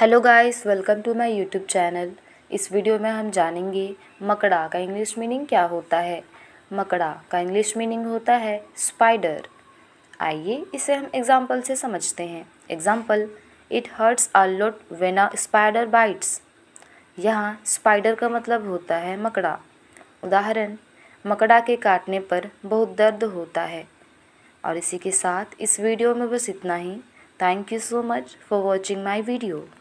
Hello guys welcome to my YouTube channel इस video में हम जानेंगे मकड़ा का इंग्लिश मीनिंग क्या होता है मकड़ा का इंग्लिश मीनिंग होता है स्पाइडर आइए इसे हम एग्जाम्पल से समझते हैं example it hurts are lot when a spider bites यहाँ स्पाइडर का मतलब होता है मकड़ा उदाहरण मकड़ा के काटने पर बहुत दर्द होता है और इसी के साथ इस वीडियो में बस इतना ही Thank you so much for watching my video.